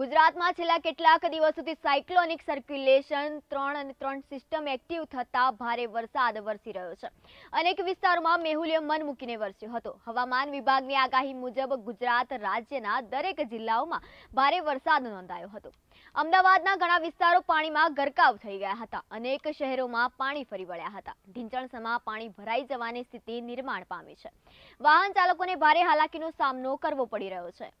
ગુજરાતમાં છેલ્લા કેટલાક દિવસ સુધી સાયક્લોનિક સર્ક્યુલેશન ત્રણ અને ત્રણ સિસ્ટમ એક્ટિવ થતા ભારે વરસાદ વરસી રહ્યો છે અનેક વિસ્તારોમાં મેહુલ્ય મન મૂકીને વરસ્યો હતો હવામાન વિભાગની આગાહી મુજબ ગુજરાત રાજ્યના દરેક જિલ્લાઓમાં ભારે વરસાદ નોંધાયો હતો અમદાવાદના ઘણા વિસ્તારો પાણીમાં ગરકાવ થઈ ગયા હતા અનેક શહેરોમાં પાણી ફરી વળ્યા હતા ઢીંચણસમાં પાણી ભરાઈ જવાની સ્થિતિ નિર્માણ પામી છે વાહન ચાલકોને ભારે હાલાકીનો સામનો કરવો પડી રહ્યો છે